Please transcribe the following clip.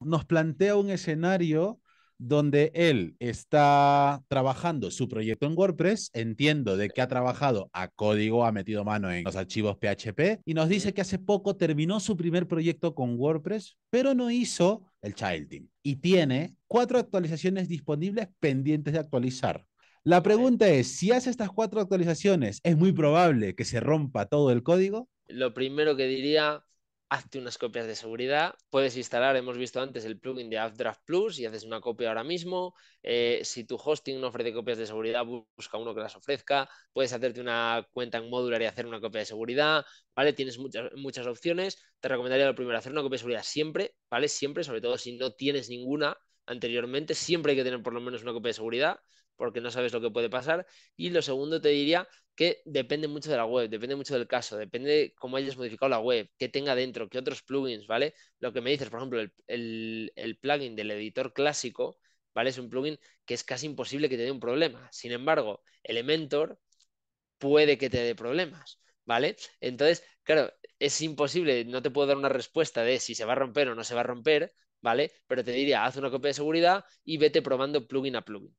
nos plantea un escenario donde él está trabajando su proyecto en WordPress, entiendo de que ha trabajado a código, ha metido mano en los archivos PHP y nos dice que hace poco terminó su primer proyecto con WordPress, pero no hizo el Child y tiene cuatro actualizaciones disponibles pendientes de actualizar. La pregunta es, si hace estas cuatro actualizaciones, ¿es muy probable que se rompa todo el código? Lo primero que diría, hazte unas copias de seguridad. Puedes instalar, hemos visto antes, el plugin de AppDraft Plus y haces una copia ahora mismo. Eh, si tu hosting no ofrece copias de seguridad, busca uno que las ofrezca. Puedes hacerte una cuenta en Modular y hacer una copia de seguridad, ¿vale? Tienes muchas, muchas opciones. Te recomendaría lo primero, hacer una copia de seguridad siempre, ¿vale? Siempre, sobre todo si no tienes ninguna, anteriormente. Siempre hay que tener por lo menos una copia de seguridad porque no sabes lo que puede pasar. Y lo segundo te diría que depende mucho de la web, depende mucho del caso, depende de cómo hayas modificado la web, qué tenga dentro, qué otros plugins, ¿vale? Lo que me dices, por ejemplo, el, el plugin del editor clásico, ¿vale? Es un plugin que es casi imposible que te dé un problema. Sin embargo, Elementor puede que te dé problemas. ¿vale? Entonces, claro, es imposible, no te puedo dar una respuesta de si se va a romper o no se va a romper, ¿vale? Pero te diría, haz una copia de seguridad y vete probando plugin a plugin,